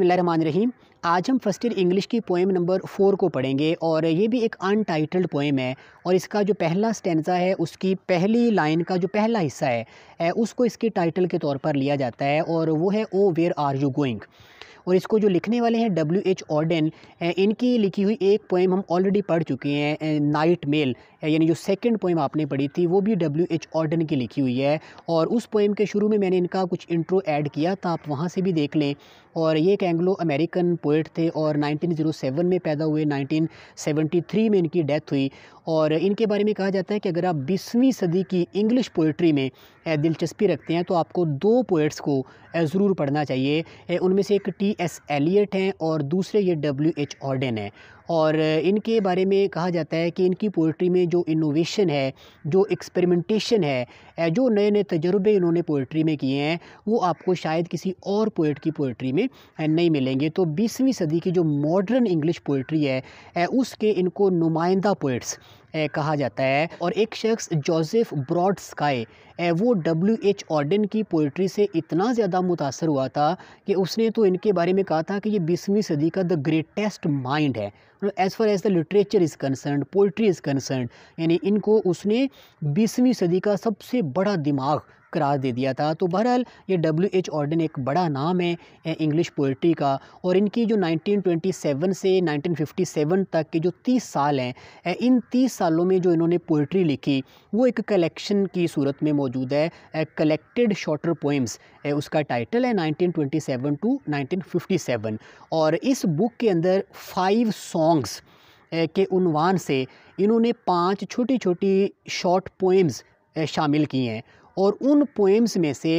रही आज हम फर्स्ट ईयर इंग्लिश की पोएम नंबर फोर को पढ़ेंगे और ये भी एक अनटाइटल्ड पोएम है और इसका जो पहला स्टेंजा है उसकी पहली लाइन का जो पहला हिस्सा है उसको इसके टाइटल के तौर पर लिया जाता है और वो है O where are you going और इसको जो लिखने वाले हैं डब्ल्यू एच ऑर्डन इनकी लिखी हुई एक पोएम हम ऑलरेडी पढ़ चुके हैं नाइट मेल यानी जो सेकंड पोएम आपने पढ़ी थी वो भी डब्ल्यू एच ऑर्डन की लिखी हुई है और उस पोएम के शुरू में मैंने इनका कुछ इंट्रो ऐड किया था तो आप वहाँ से भी देख लें और ये एक एंग्लो अमेरिकन पोइट थे और 1907 में पैदा हुए 1973 में इनकी डेथ हुई और इनके बारे में कहा जाता है कि अगर आप बीसवीं सदी की इंग्लिश पोइट्री में दिलचस्पी रखते हैं तो आपको दो पोइट्स को ज़रूर पढ़ना चाहिए उनमें से एक टी एस एलियट हैं और दूसरे ये डब्ल्यू एच ऑर्डन है और इनके बारे में कहा जाता है कि इनकी पोइट्री में जो इनोवेशन है जो एक्सपेरिमेंटेशन है जो नए नए तजर्बे इन्होंने पोइट्री में किए हैं वो आपको शायद किसी और पोइट की पोइट्री में नहीं मिलेंगे तो बीसवीं सदी की जो मॉडर्न इंग्लिश पोइट्री है उसके इनको नुमाइंदा पोइट्स कहा जाता है और एक शख्स जोसेफ ब्रॉड स्काई वो डब्ल्यू एच ऑर्डन की पोइट्री से इतना ज़्यादा मुतासर हुआ था कि उसने तो इनके बारे में कहा था कि ये बीसवीं सदी का द ग्रेटेस्ट माइंड है as far as the literature is concern poetry is concern यानी इनको उसने बीसवीं सदी का सबसे बड़ा दिमाग करार दे दिया था तो बहरहाल ये डब्ल्यू एच ऑर्डन एक बड़ा नाम है इंग्लिश पोइट्री का और इनकी जो 1927 से 1957 तक के जो 30 साल हैं इन 30 सालों में जो इन्होंने पोइट्री लिखी वो एक कलेक्शन की सूरत में मौजूद है कलेक्टेड शॉर्टर पोइम्स उसका टाइटल है 1927 टू 1957 और इस बुक के अंदर फाइव सॉन्ग्स के उनवान से इन्होंने पांच छोटी छोटी शॉर्ट पोइम्स शामिल की हैं और उन पोएम्स में से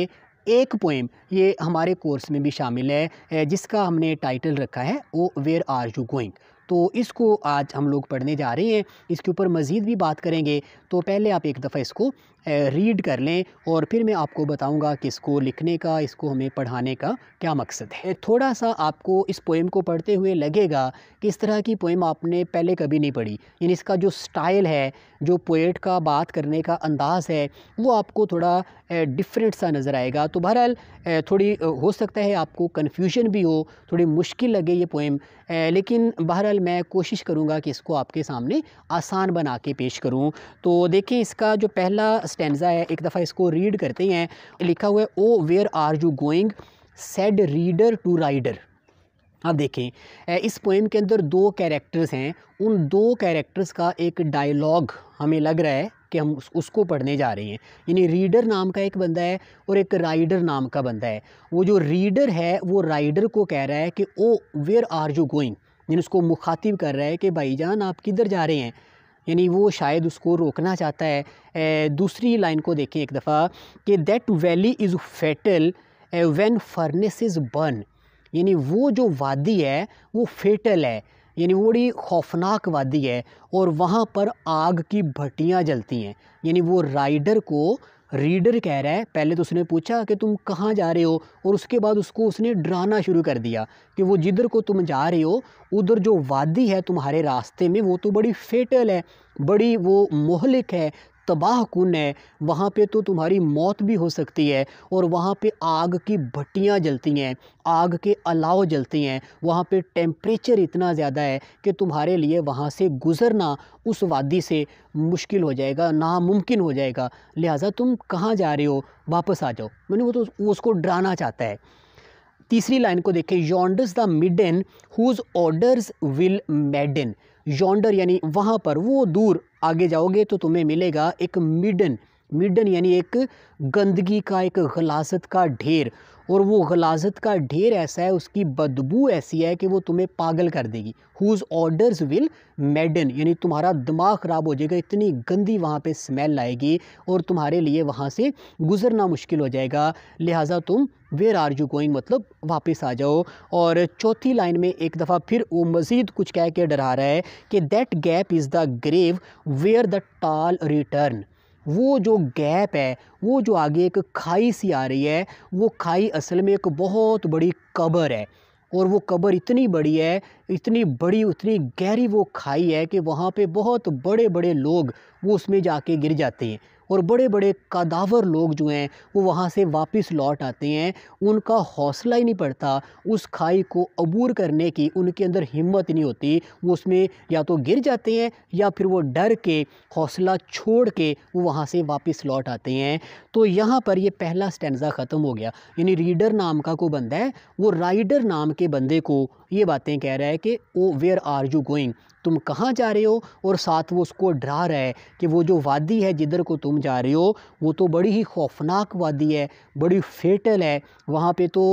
एक पोएम ये हमारे कोर्स में भी शामिल है जिसका हमने टाइटल रखा है O where are you going तो इसको आज हम लोग पढ़ने जा रहे हैं इसके ऊपर मज़ीद भी बात करेंगे तो पहले आप एक दफ़ा इसको रीड कर लें और फिर मैं आपको बताऊंगा कि इसको लिखने का इसको हमें पढ़ाने का क्या मकसद है थोड़ा सा आपको इस पोएम को पढ़ते हुए लगेगा कि इस तरह की पोएम आपने पहले कभी नहीं पढ़ी यानी इसका जो स्टाइल है जो पोएट का बात करने का अंदाज़ है वो आपको थोड़ा डिफरेंट सा नज़र आएगा तो बहरहाल थोड़ी हो सकता है आपको कन्फ्यूजन भी हो थोड़ी मुश्किल लगे ये पोएम लेकिन बहरहाल मैं कोशिश करूँगा कि इसको आपके सामने आसान बना के पेश करूँ तो देखें इसका जो पहला स्टेंजा है एक दफ़ा इसको रीड करते हैं लिखा हुआ है O where are you going said reader to rider आप देखें इस पोएम के अंदर दो कैरेक्टर्स हैं उन दो कैरेक्टर्स का एक डायलॉग हमें लग रहा है कि हम उसको पढ़ने जा रहे हैं यानी रीडर नाम का एक बंदा है और एक राइडर नाम का बंदा है वो जो रीडर है वो राइडर को कह रहा है कि O where are you going यानी उसको मुखातिब कर रहा है कि भाईजान आप किधर जा रहे हैं यानी वो शायद उसको रोकना चाहता है दूसरी लाइन को देखें एक दफ़ा कि that valley is fatal when furnace is burn यानी वो जो वादी है वो फेटल है यानी वो बड़ी खौफनाक वादी है और वहाँ पर आग की भट्टियाँ जलती हैं यानी वो राइडर को रीडर कह रहा है पहले तो उसने पूछा कि तुम कहाँ जा रहे हो और उसके बाद उसको उसने डराना शुरू कर दिया कि वो जिधर को तुम जा रहे हो उधर जो वादी है तुम्हारे रास्ते में वो तो बड़ी फेटल है बड़ी वो मोहलिक है तबाह कुन है वहाँ पे तो तुम्हारी मौत भी हो सकती है और वहाँ पे आग की भट्टियाँ जलती हैं आग के अलाव जलती हैं वहाँ पे टेम्परेचर इतना ज़्यादा है कि तुम्हारे लिए वहाँ से गुज़रना उस वादी से मुश्किल हो जाएगा नामुमकिन हो जाएगा लिहाजा तुम कहाँ जा रहे हो वापस आ जाओ मैंने वो तो उसको डराना चाहता है तीसरी लाइन को देखें yonder's the midden whose odours will madden yonder यानी वहाँ पर वो दूर आगे जाओगे तो तुम्हें मिलेगा एक मिडन मिडन यानी एक गंदगी का एक गलासत का ढेर और वो गलाजत का ढेर ऐसा है उसकी बदबू ऐसी है कि वो तुम्हें पागल कर देगी हुज़ ऑर्डर्स विल मेडन यानी तुम्हारा दिमाग ख़राब हो जाएगा इतनी गंदी वहाँ पे स्मेल आएगी और तुम्हारे लिए वहाँ से गुज़रना मुश्किल हो जाएगा लिहाजा तुम वेयर आर यू गोइंग मतलब वापस आ जाओ और चौथी लाइन में एक दफ़ा फिर वो मज़ीद कुछ कह के डरा रहा है कि that gap is the grave where the tall return वो जो गैप है वो जो आगे एक खाई सी आ रही है वो खाई असल में एक बहुत बड़ी कबर है और वो कबर इतनी बड़ी है इतनी बड़ी उतनी गहरी वो खाई है कि वहाँ पे बहुत बड़े बड़े लोग वो उसमें जाके गिर जाते हैं और बड़े बड़े कादावर लोग जो हैं वो वहाँ से वापस लौट आते हैं उनका हौसला ही नहीं पड़ता उस खाई को अबूर करने की उनके अंदर हिम्मत नहीं होती वो उसमें या तो गिर जाते हैं या फिर वो डर के हौसला छोड़ के वो वहाँ से वापस लौट आते हैं तो यहाँ पर ये पहला स्टैंडा ख़त्म हो गया यानी रीडर नाम का कोई बंदा है वो राइडर नाम के बंदे को ये बातें कह रहा है कि O where are you going तुम कहाँ जा रहे हो और साथ वो उसको डरा रहा है कि वो जो वादी है जिधर को तुम जा रहे हो वो तो बड़ी ही खौफनाक वादी है बड़ी फेटल है वहाँ पे तो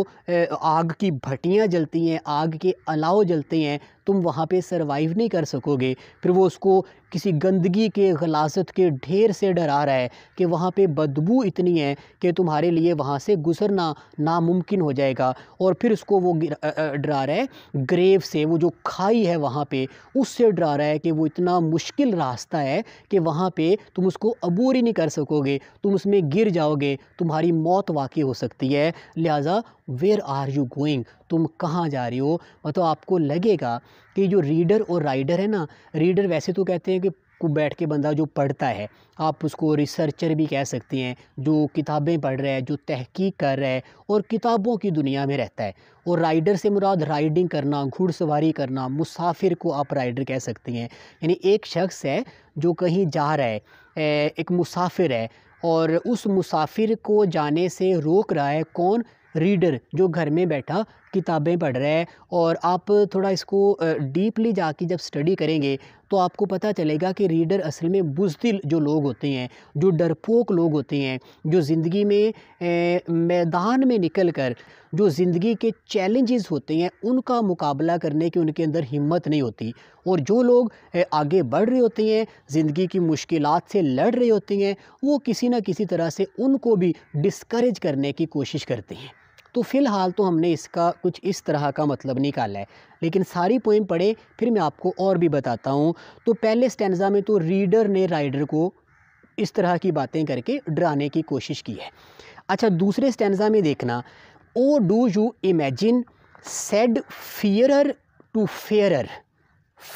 आग की भट्टियाँ जलती हैं आग के अलाव जलते हैं तुम वहाँ पे सरवाइव नहीं कर सकोगे फिर वो उसको किसी गंदगी के गलाजत के ढेर से डरा रहा है कि वहाँ पे बदबू इतनी है कि तुम्हारे लिए वहाँ से गुजरना नामुमकिन हो जाएगा और फिर उसको वो डरा रहा है ग्रेव से वो जो खाई है वहाँ पे उससे डरा रहा है कि वो इतना मुश्किल रास्ता है कि वहाँ पे तुम उसको अबूर ही नहीं कर सकोगे तुम उसमें गिर जाओगे तुम्हारी मौत वाकई हो सकती है लिहाजा वेयर आर यू गोइंग तुम कहाँ जा रहे हो मतलब आपको लगेगा कि जो रीडर और राइडर है ना रीडर वैसे तो कहते हैं कि को बैठ के बंदा जो पढ़ता है आप उसको रिसर्चर भी कह सकते हैं जो किताबें पढ़ रहा है जो तहकीक कर रहा है और किताबों की दुनिया में रहता है और राइडर से मुराद राइडिंग करना घुड़सवारी करना मुसाफिर को आप राइडर कह सकते हैं यानी एक शख्स है जो कहीं जा रहा है एक मुसाफिर है और उस मुसाफिर को जाने से रोक रहा है कौन रीडर जो घर में बैठा किताबें पढ़ रहा है और आप थोड़ा इसको डीपली जाके जब स्टडी करेंगे तो आपको पता चलेगा कि रीडर असल में बुजदिल जो लोग होते हैं जो डरपोक लोग होते हैं जो ज़िंदगी में ए, मैदान में निकल कर जो ज़िंदगी के चैलेंजेस होते हैं उनका मुकाबला करने की उनके अंदर हिम्मत नहीं होती और जो लोग आगे बढ़ रहे होते हैं ज़िंदगी की मुश्किल से लड़ रहे होते हैं वो किसी ना किसी तरह से उनको भी डिस्करेज करने की कोशिश करते हैं तो फ़िलहाल तो हमने इसका कुछ इस तरह का मतलब निकाला है लेकिन सारी पोइम पढ़े फिर मैं आपको और भी बताता हूँ तो पहले स्टैंडा में तो रीडर ने राइडर को इस तरह की बातें करके डराने की कोशिश की है अच्छा दूसरे स्टैंडा में देखना O do you imagine said fearer to farer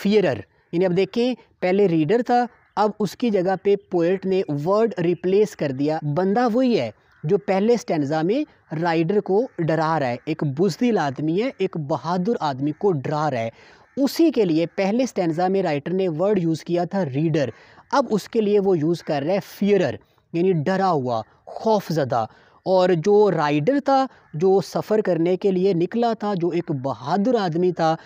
fearer यानी अब देखें पहले रीडर था अब उसकी जगह पे पोएट ने वर्ड रिप्लेस कर दिया बंदा वही है जो पहले स्टैंडा में राइडर को डरा रहा है एक बुजदिल आदमी है एक बहादुर आदमी को डरा रहा है उसी के लिए पहले स्टैंडा में राइटर ने वर्ड यूज़ किया था रीडर अब उसके लिए वो यूज़ कर रहा है फियरर यानी डरा हुआ खौफजदा और जो राइडर था जो सफ़र करने के लिए निकला था जो एक बहादुर आदमी था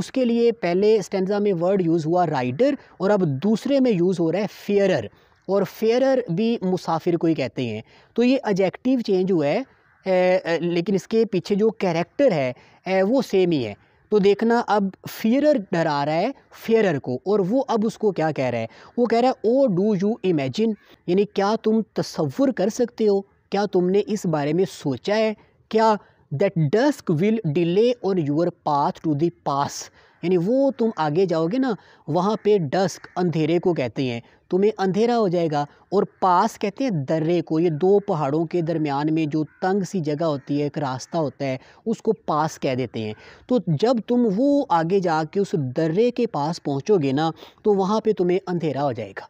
उसके लिए पहले स्टैंडा में वर्ड यूज़ हुआ राइडर और अब दूसरे में यूज़ हो रहा है फियरर और फेयरर भी मुसाफिर को ही कहते हैं तो ये एजेक्टिव चेंज हुआ है ए, लेकिन इसके पीछे जो कैरेक्टर है ए, वो सेम ही है तो देखना अब फियरर डरा रहा है फेयरर को और वो अब उसको क्या कह रहा है वो कह रहा है ओ डू यू इमेजिन यानी क्या तुम तस्वुर कर सकते हो क्या तुमने इस बारे में सोचा है क्या that dusk will delay on your path to pass यानी वो तुम आगे जाओगे ना वहाँ पे डस्क अंधेरे को कहते हैं तुम्हें अंधेरा हो जाएगा और पास कहते हैं दर्रे को ये दो पहाड़ों के दरमियान में जो तंग सी जगह होती है एक रास्ता होता है उसको पास कह देते हैं तो जब तुम वो आगे जा के उस दर्रे के पास पहुँचोगे ना तो वहाँ पर तुम्हें अंधेरा हो जाएगा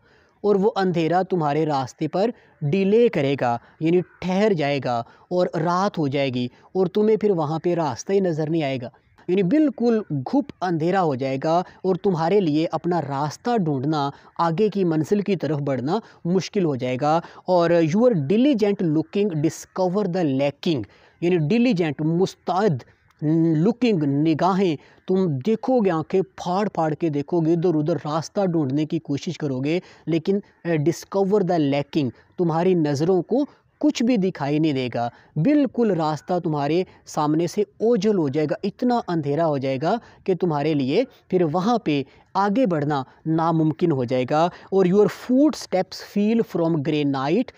और वो अंधेरा तुम्हारे रास्ते पर डिले करेगा यानी ठहर जाएगा और रात हो जाएगी और तुम्हें फिर वहाँ पे रास्ता ही नज़र नहीं आएगा यानी बिल्कुल घुप अंधेरा हो जाएगा और तुम्हारे लिए अपना रास्ता ढूंढना आगे की मंजिल की तरफ बढ़ना मुश्किल हो जाएगा और are diligent looking discover the lacking यानी डिलीजेंट मुस्तैद लुकिंग निगाहें तुम देखोगे आंखें फाड़ फाड़ के देखोगे इधर उधर रास्ता ढूंढने की कोशिश करोगे लेकिन डिस्कवर द लैकिंग तुम्हारी नज़रों को कुछ भी दिखाई नहीं देगा बिल्कुल रास्ता तुम्हारे सामने से ओझल हो जाएगा इतना अंधेरा हो जाएगा कि तुम्हारे लिए फिर वहाँ पे आगे बढ़ना नामुमकिन हो जाएगा और your footsteps feel from granite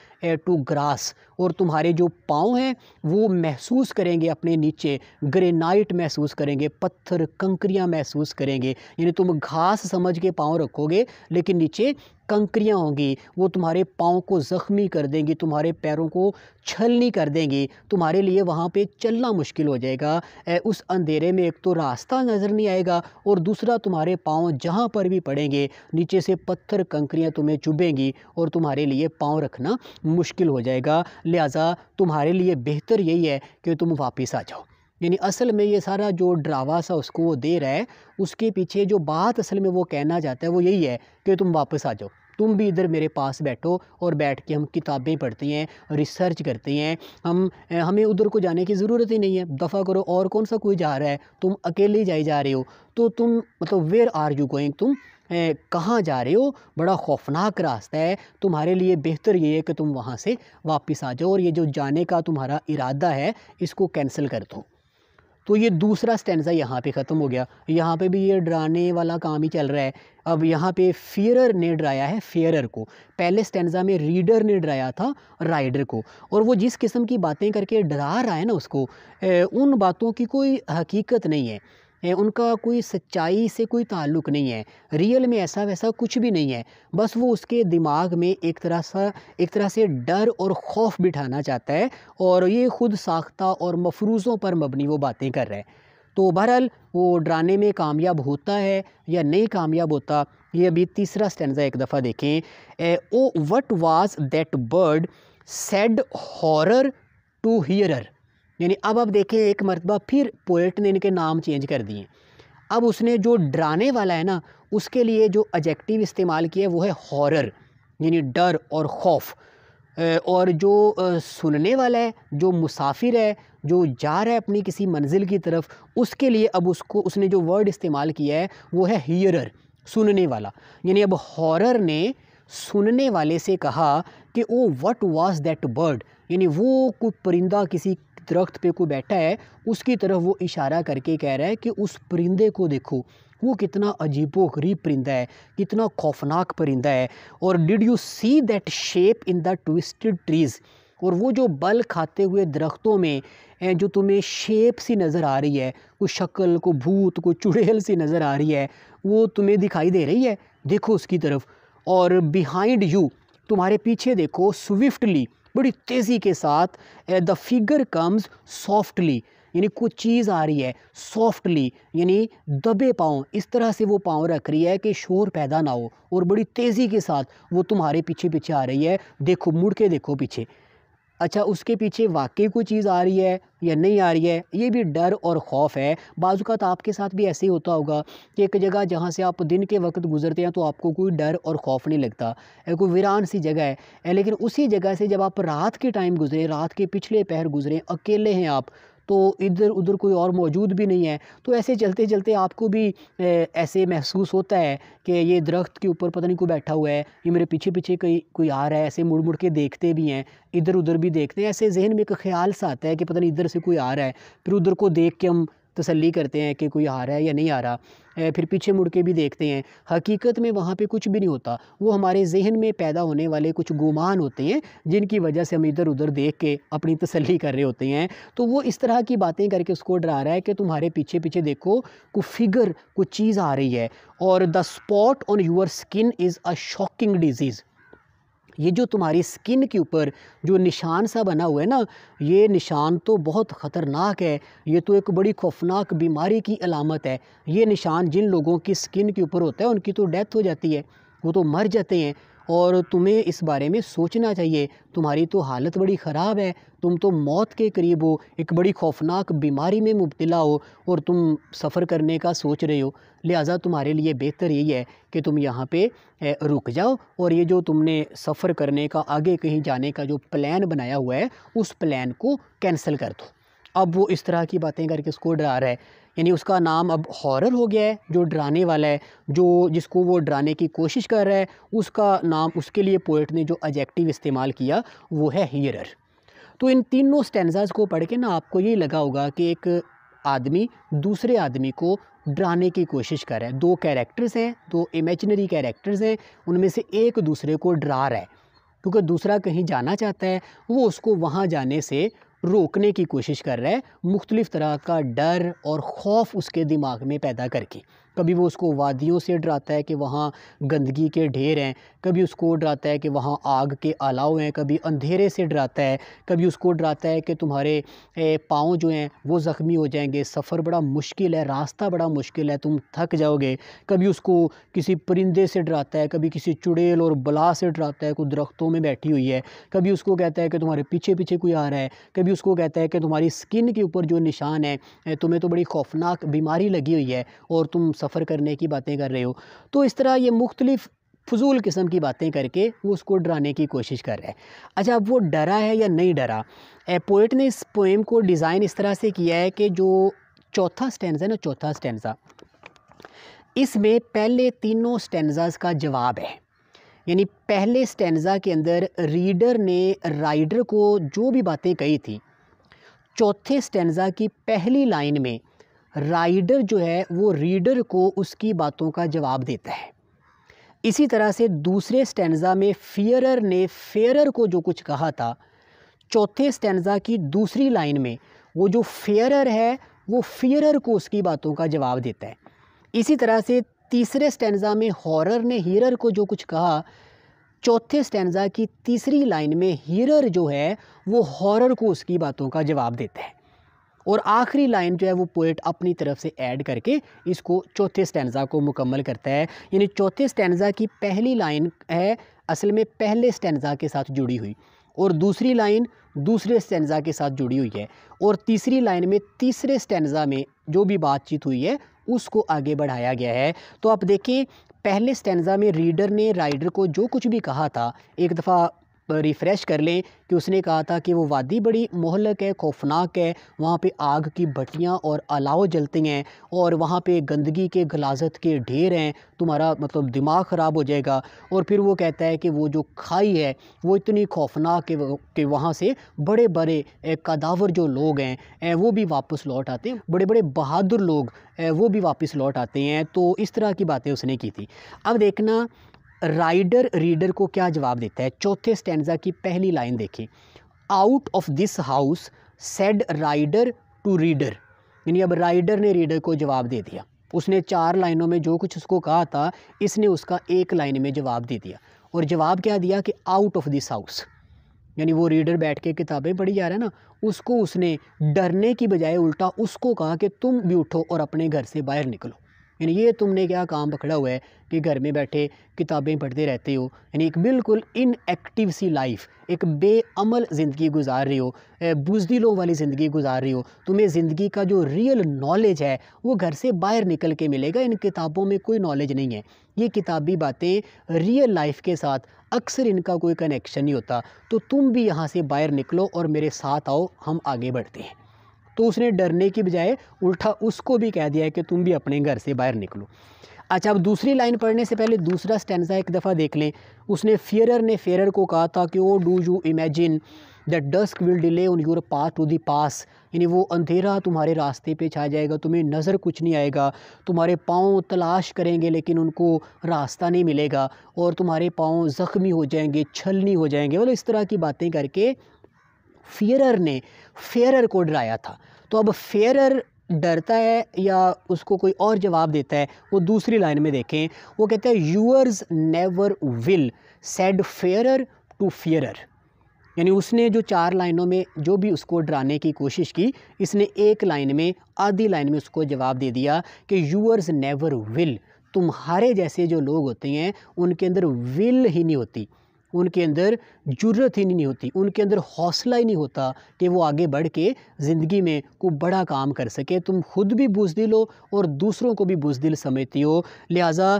to grass और तुम्हारे जो पाँव हैं वो महसूस करेंगे अपने नीचे ग्रेनाइट महसूस करेंगे पत्थर कंकरियाँ महसूस करेंगे यानी तुम घास समझ के पाँव रखोगे लेकिन नीचे कंकरियाँ होंगी वो तुम्हारे पाँव को ज़ख्मी कर देंगी तुम्हारे पैरों को छलनी कर देंगी तुम्हारे लिए वहाँ पे चलना मुश्किल हो जाएगा उस अंधेरे में एक तो रास्ता नज़र नहीं आएगा और दूसरा तुम्हारे पाँव जहाँ पर भी पड़ेंगे नीचे से पत्थर कंकरियाँ तुम्हें चुभेंगी और तुम्हारे लिए पाँव रखना मुश्किल हो जाएगा लिहाजा तुम्हारे लिए बेहतर यही है कि तुम वापस आ जाओ यानी असल में ये सारा जो ड्रावा सा उसको वो दे रहा है उसके पीछे जो बात असल में वो कहना चाहता है वो यही है कि तुम वापस आ जाओ तुम भी इधर मेरे पास बैठो और बैठ के हम किताबें पढ़ते हैं रिसर्च करते हैं हम हमें उधर को जाने की ज़रूरत ही नहीं है दफ़ा करो और कौन सा कोई जा रहा है तुम अकेले जाए जा रहे हो तो तुम मतलब वेयर आर यू गोइंग तुम कहाँ जा रहे हो बड़ा खौफनाक रास्ता है तुम्हारे लिए बेहतर ये है कि तुम वहाँ से वापस आ जाओ और ये जो जाने का तुम्हारा इरादा है इसको कैंसिल कर दो तो ये दूसरा स्टैंडा यहाँ पे ख़त्म हो गया यहाँ पे भी ये डराने वाला काम ही चल रहा है अब यहाँ पे फियरर ने डराया है फेयर को पहले स्टैंडा में रीडर ने डराया था राइडर को और वो जिस किस्म की बातें करके डरा रहा है ना उसको उन बातों की कोई हकीकत नहीं है उनका कोई सच्चाई से कोई ताल्लुक़ नहीं है रियल में ऐसा वैसा कुछ भी नहीं है बस वो उसके दिमाग में एक तरह सा एक तरह से डर और खौफ बिठाना चाहता है और ये ख़ुद साख्ता और मफरूज़ों पर मबनी वो बातें कर रहा है तो बहरहाल वो डराने में कामयाब होता है या नहीं कामयाब होता ये अभी तीसरा स्टैंडा एक दफ़ा देखें O what was that bird said horror to hearer यानी अब अब देखें एक मरतबा फिर पोएट ने इनके नाम चेंज कर दिए अब उसने जो डराने वाला है ना उसके लिए जो एजेक्टिव इस्तेमाल किया है वो है हॉरर यानी डर और खौफ और जो सुनने वाला है जो मुसाफिर है जो जा रहा है अपनी किसी मंजिल की तरफ उसके लिए अब उसको उसने जो वर्ड इस्तेमाल किया है वो है हियरर सुनने वाला यानी अब हॉरर ने सुनने वाले से कहा कि O what was that bird यानी वो कोई परिंदा किसी दरख्त पे कोई बैठा है उसकी तरफ वो इशारा करके कह रहा है कि उस परिंदे को देखो वो कितना अजीबो गरीब परिंदा है कितना खौफनाक परिंदा है और did you see that shape in the twisted trees और वो जो बल खाते हुए दरख्तों में जो तुम्हें शेप सी नज़र आ रही है कोई शक्ल को भूत को चुड़ैल सी नज़र आ रही है वो तुम्हें दिखाई दे रही है देखो उसकी तरफ और बिहाइंड यू तुम्हारे पीछे देखो स्विफ्टली बड़ी तेज़ी के साथ द फिगर कम्स सॉफ्टली यानी कुछ चीज़ आ रही है सॉफ्टली यानी दबे पाँव इस तरह से वो पाँव रख रही है कि शोर पैदा ना हो और बड़ी तेज़ी के साथ वो तुम्हारे पीछे पीछे आ रही है देखो मुड़ के देखो पीछे अच्छा उसके पीछे वाकई कोई चीज़ आ रही है या नहीं आ रही है ये भी डर और खौफ है तो आपके साथ भी ऐसे ही होता होगा कि एक जगह जहाँ से आप दिन के वक्त गुजरते हैं तो आपको कोई डर और खौफ नहीं लगता कोई वीरान सी जगह है लेकिन उसी जगह से जब आप रात के टाइम गुजरे रात के पिछले पहर गुजरे अकेले हैं आप तो इधर उधर कोई और मौजूद भी नहीं है तो ऐसे चलते चलते आपको भी ऐसे महसूस होता है कि ये दरख्त के ऊपर पता नहीं कोई बैठा हुआ है ये मेरे पीछे पीछे कहीं कोई आ रहा है ऐसे मुड़ मुड़ के देखते भी हैं इधर उधर भी देखते हैं ऐसे जहन में एक ख्याल सा आता है कि पता नहीं इधर से कोई आ रहा है फिर उधर को देख के हम तसल्ली करते हैं कि कोई आ रहा है या नहीं आ रहा फिर पीछे मुड़ के भी देखते हैं हकीकत में वहाँ पे कुछ भी नहीं होता वो हमारे जहन में पैदा होने वाले कुछ गुमान होते हैं जिनकी वजह से हम इधर उधर देख के अपनी तसल्ली कर रहे होते हैं तो वो इस तरह की बातें करके उसको डरा रहा है कि तुम्हारे पीछे पीछे देखो कोई फिगर कोई चीज़ आ रही है और the spot on your skin is a shocking disease ये जो तुम्हारी स्किन के ऊपर जो निशान सा बना हुआ है ना ये निशान तो बहुत ख़तरनाक है ये तो एक बड़ी खौफनाक बीमारी की अलामत है ये निशान जिन लोगों की स्किन के ऊपर होता है उनकी तो डेथ हो जाती है वो तो मर जाते हैं और तुम्हें इस बारे में सोचना चाहिए तुम्हारी तो हालत बड़ी ख़राब है तुम तो मौत के करीब हो एक बड़ी खौफनाक बीमारी में मुबतला हो और तुम सफ़र करने का सोच रहे हो लिहाजा तुम्हारे लिए बेहतर यही है कि तुम यहाँ पे रुक जाओ और ये जो तुमने सफ़र करने का आगे कहीं जाने का जो प्लान बनाया हुआ है उस प्लान को कैंसिल कर दो अब वो इस तरह की बातें करके उसको डरा रहा है यानी उसका नाम अब हॉरर हो गया है जो डराने वाला है जो जिसको वो डराने की कोशिश कर रहा है उसका नाम उसके लिए पोइट ने जो एजेक्टिव इस्तेमाल किया वो है हीरर तो इन तीनों स्टेंजाज को पढ़ के ना आपको ये लगा होगा कि एक आदमी दूसरे आदमी को डराने की कोशिश कर रहा है दो कैरेक्टर्स हैं दो इमेजनरी कैरेक्टर्स हैं उनमें से एक दूसरे को डरा रहा है क्योंकि दूसरा कहीं जाना चाहता है वो उसको वहाँ जाने से रोकने की कोशिश कर रहा है मुख्तलिफ़ तरह का डर और खौफ उसके दिमाग में पैदा करके कभी वो उसको वादियों से डराता है कि वहाँ गंदगी के ढेर हैं कभी उसको डराता है कि वहाँ आग के अलाव हैं कभी अंधेरे से डराता है कभी उसको डराता है कि तुम्हारे पाँव जो हैं वो ज़ख्मी हो जाएंगे सफ़र बड़ा मुश्किल है रास्ता बड़ा मुश्किल है तुम थक जाओगे कभी उसको किसी परिंदे से डराता है कभी किसी चुड़ैल और बला से डराता है कोई दरख्तों में बैठी हुई है कभी उसको कहता है कि तुम्हारे पीछे पीछे कोई आ रहा है कभी उसको कहता है कि तुम्हारी स्किन के ऊपर जो निशान है तुम्हें तो बड़ी खौफनाक बीमारी लगी हुई है और तुम सफ़र करने की बातें कर रहे हो तो इस तरह ये मुख्तलिफ़ फजूल किस्म की बातें करके वो उसको डराने की कोशिश कर रहा है अच्छा अब वो डरा है या नहीं डरा पोइट ने इस पोएम को डिज़ाइन इस तरह से किया है कि जो चौथा स्टैंडा ना चौथा स्टैंडा इसमें पहले तीनों स्टैंडाज का जवाब है यानी पहले स्टैंडा के अंदर रीडर ने राइडर को जो भी बातें कही थी चौथे स्टैंडा की पहली लाइन में राइडर जो है वो रीडर को उसकी बातों का जवाब देता है इसी तरह से दूसरे स्टैंडा में फियरर ने फेयरर को जो कुछ कहा था चौथे स्टैंडा की दूसरी लाइन में वो जो फेयरर है वो फियरर को उसकी बातों का जवाब देता है इसी तरह से तीसरे स्टैंडा में हॉरर ने हीरर को जो कुछ कहा चौथे स्टैंडा की तीसरी लाइन में हीरर जो है वो हॉरर को उसकी बातों का जवाब देता है और आखिरी लाइन जो है वो पोइट अपनी तरफ से ऐड करके इसको चौथे स्टैंडा को मुकम्मल करता है यानी चौथे स्टैंडा की पहली लाइन है असल में पहले स्टैंडा के साथ जुड़ी हुई और दूसरी लाइन दूसरे स्टैंडा के साथ जुड़ी हुई है और तीसरी लाइन में तीसरे स्टैंडा में जो भी बातचीत हुई है उसको आगे बढ़ाया गया है तो आप देखें पहले स्टैंडा में रीडर ने राइडर को जो कुछ भी कहा था एक दफ़ा रिफ़्रेश कर लें कि उसने कहा था कि वो वादी बड़ी मोहलक है खौफनाक है वहाँ पे आग की भट्टियाँ और अलाव जलती हैं और वहाँ पे गंदगी के गलाजत के ढेर हैं तुम्हारा मतलब दिमाग ख़राब हो जाएगा और फिर वो कहता है कि वो जो खाई है वो इतनी खौफनाक है कि वहाँ से बड़े बड़े कदावर जो लोग हैं वो भी वापस लौट आते हैं बड़े बड़े बहादुर लोग वो भी वापस लौट आते हैं तो इस तरह की बातें उसने की थी अब देखना राइडर रीडर को क्या जवाब देता है चौथे स्टैंडा की पहली लाइन देखें out of this house said rider to reader यानी अब राइडर ने रीडर को जवाब दे दिया उसने चार लाइनों में जो कुछ उसको कहा था इसने उसका एक लाइन में जवाब दे दिया और जवाब क्या दिया कि आउट ऑफ दिस हाउस यानी वो रीडर बैठ के किताबें पढ़ी जा रहा है ना उसको उसने डरने की बजाय उल्टा उसको कहा कि तुम भी उठो और अपने घर से बाहर निकलो यानी ये तुमने क्या काम पकड़ा हुआ है कि घर में बैठे किताबें पढ़ते रहते हो यानी एक बिल्कुल इनएक्टिव सी लाइफ एक बेअमल ज़िंदगी गुजार रही हो बुजदिलों वाली ज़िंदगी गुजार रही हो तुम्हें ज़िंदगी का जो रियल नॉलेज है वो घर से बाहर निकल के मिलेगा इन किताबों में कोई नॉलेज नहीं है ये किताबी बातें रियल लाइफ के साथ अक्सर इनका कोई कनेक्शन नहीं होता तो तुम भी यहाँ से बाहर निकलो और मेरे साथ आओ हम आगे बढ़ते हैं तो उसने डरने की बजाय उल्टा उसको भी कह दिया कि तुम भी अपने घर से बाहर निकलो अच्छा अब दूसरी लाइन पढ़ने से पहले दूसरा स्टैंडा एक दफ़ा देख लें उसने फियरर ने फेरर को कहा था कि O do you imagine the dusk will delay on your path to the pass यानी वो अंधेरा तुम्हारे रास्ते पे छा जाएगा तुम्हें नज़र कुछ नहीं आएगा तुम्हारे पाँव तलाश करेंगे लेकिन उनको रास्ता नहीं मिलेगा और तुम्हारे पाँव ज़ख्मी हो जाएंगे छलनी हो जाएंगे मतलब इस तरह की बातें करके फियरर ने फेयरर को डराया था तो अब फेयरर डरता है या उसको कोई और जवाब देता है वो दूसरी लाइन में देखें वो कहता है yours never will said farer to farer यानी उसने जो चार लाइनों में जो भी उसको डराने की कोशिश की इसने एक लाइन में आधी लाइन में उसको जवाब दे दिया कि यूअर्स नेवर विल तुम्हारे जैसे जो लोग होते हैं उनके अंदर विल ही नहीं होती उनके अंदर जरूरत ही नहीं होती उनके अंदर हौसला ही नहीं होता कि वो आगे बढ़ के ज़िंदगी में कोई बड़ा काम कर सके तुम खुद भी बुजदिल हो और दूसरों को भी बुजदिल समझती हो लिहाजा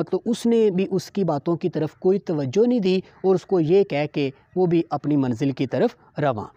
मतलब उसने भी उसकी बातों की तरफ कोई तवज्जो नहीं दी और उसको ये कह के वो भी अपनी मंजिल की तरफ रवा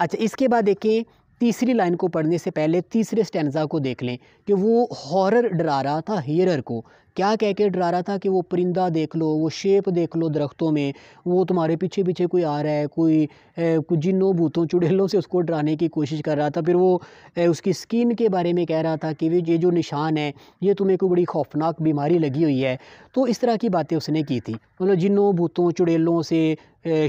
अच्छा इसके बाद देखें तीसरी लाइन को पढ़ने से पहले तीसरे स्टैंडा को देख लें कि वो हॉरर डरा रहा था हेयरर को क्या कह के डरा रहा था कि वो परिंदा देख लो वो शेप देख लो दरख्तों में वो तुम्हारे पीछे पीछे कोई आ रहा है कोई कुछ जिनों भूतों चुड़ैलों से उसको डराने की कोशिश कर रहा था फिर वो ए, उसकी स्किन के बारे में कह रहा था कि ये जो निशान है ये तुम्हें कोई बड़ी खौफनाक बीमारी लगी हुई है तो इस तरह की बातें उसने की थी मतलब जिनों भूतों चुड़ैलों से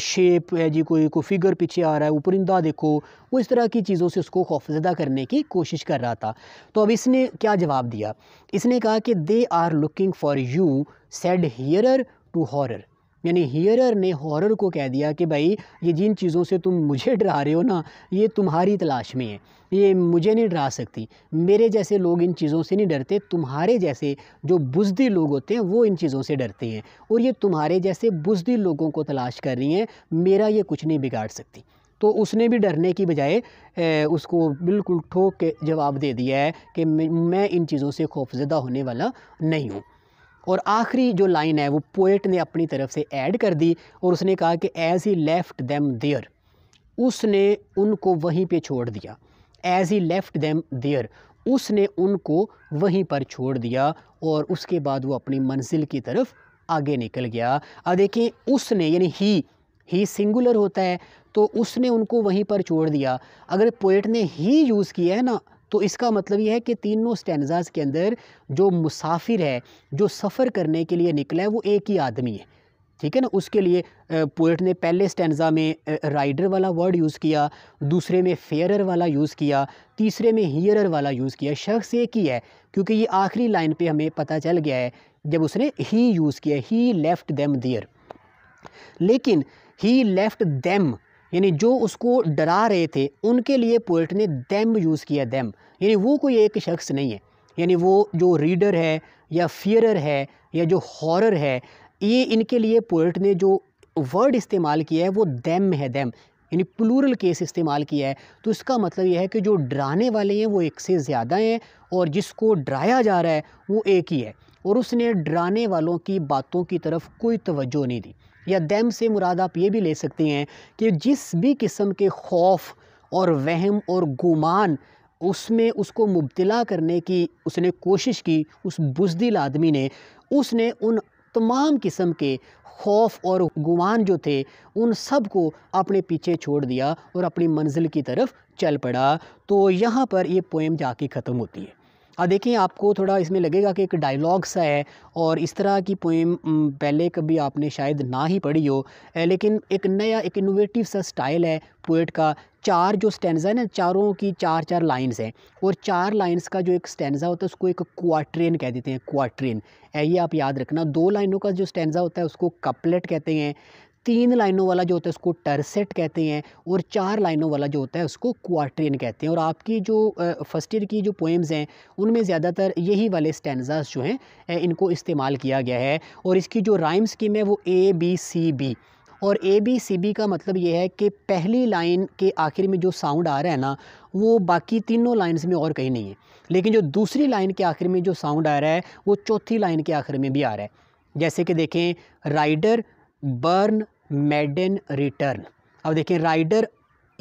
शेप है जी कोई कोई फिगर पीछे आ रहा है परिंदा देखो वो इस तरह की चीज़ों से उसको खौफजदा करने की कोशिश कर रहा था तो अब इसने क्या जवाब दिया इसने कहा कि they are look looking for you said hearer to horror यानी हियरर ने हॉरर को कह दिया कि भाई ये जिन चीज़ों से तुम मुझे डरा रहे हो ना ये तुम्हारी तलाश में है ये मुझे नहीं डरा सकती मेरे जैसे लोग इन चीज़ों से नहीं डरते तुम्हारे जैसे जो बुजदी लोग होते हैं वो इन चीज़ों से डरते हैं और ये तुम्हारे जैसे बुजदी लोगों को तलाश कर रही हैं मेरा ये कुछ नहीं बिगाड़ सकती तो उसने भी डरने की बजाय उसको बिल्कुल ठोक के जवाब दे दिया है कि मैं इन चीज़ों से खौफजदा होने वाला नहीं हूँ और आखिरी जो लाइन है वो पोइट ने अपनी तरफ से ऐड कर दी और उसने कहा कि as he left them there उसने उनको वहीं पे छोड़ दिया as he left them there उसने उनको वहीं पर छोड़ दिया और उसके बाद वो अपनी मंजिल की तरफ आगे निकल गया अब देखिए उसने यानी ही ही सिंगुलर होता है तो उसने उनको वहीं पर छोड़ दिया अगर पोइट ने ही यूज़ किया है ना तो इसका मतलब यह है कि तीनों स्टैंडाज के अंदर जो मुसाफिर है जो सफ़र करने के लिए निकला है वो एक ही आदमी है ठीक है ना उसके लिए पोइट ने पहले स्टैंडा में राइडर वाला वर्ड यूज़ किया दूसरे में फेयरर वाला यूज़ किया तीसरे में हीयरर वाला यूज़ किया शख्स एक ही है क्योंकि ये आखिरी लाइन पे हमें पता चल गया है जब उसने ही यूज़ किया ही लेफ़्ट देम दियर लेकिन ही लेफ़्ट देम यानी जो उसको डरा रहे थे उनके लिए पोइट ने दैम यूज़ किया दैम यानी वो कोई एक शख्स नहीं है यानी वो जो रीडर है या फियरर है या जो हॉरर है ये इनके लिए पोइट ने जो वर्ड इस्तेमाल किया है वो दैम है दैम यानी प्लूरल केस इस्तेमाल किया है तो इसका मतलब यह है कि जो डराने वाले हैं वो एक से ज़्यादा हैं और जिसको डराया जा रहा है वो एक ही है और उसने डराने वालों की बातों की तरफ कोई तवज्जो नहीं दी या दैम से मुराद आप ये भी ले सकते हैं कि जिस भी किस्म के खौफ और वहम और गुमान उसमें उसको मुबतला करने की उसने कोशिश की उस बुजदिल आदमी ने उसने उन तमाम किस्म के खौफ और गुमान जो थे उन सब को अपने पीछे छोड़ दिया और अपनी मंजिल की तरफ चल पड़ा तो यहाँ पर ये पोएम जाके ख़त्म होती है अब हाँ, देखिए आपको थोड़ा इसमें लगेगा कि एक डायलॉग सा है और इस तरह की पोइम पहले कभी आपने शायद ना ही पढ़ी हो लेकिन एक नया एक इनोवेटिव सा स्टाइल है पोइट का चार जो स्टैंडा है ना चारों की चार चार लाइंस हैं और चार लाइंस का जो एक स्टैंडा होता है उसको एक क्वाट्रेन कह देते हैं क्वाट्रेन ये आप याद रखना दो लाइनों का जो स्टैंडा होता है उसको कपलेट कहते हैं तीन लाइनों वाला जो होता है उसको टर्सेट कहते हैं और चार लाइनों वाला जो होता है उसको क्वाट्रिन कहते हैं और आपकी जो फर्स्ट ईयर की जो पोएम्स हैं उनमें ज़्यादातर यही वाले स्टैंडर्स जो हैं इनको इस्तेमाल किया गया है और इसकी जो राइम स्कीम है वो ए बी सी बी और ए बी सी बी का मतलब ये है कि पहली लाइन के आखिर में जो साउंड आ रहा है ना वो बाकी तीनों लाइंस में और कहीं नहीं है लेकिन जो दूसरी लाइन के आखिर में जो साउंड आ रहा है वो चौथी लाइन के आखिर में भी आ रहा है जैसे कि देखें राइडर बर्न मेडन रिटर्न अब देखें राइडर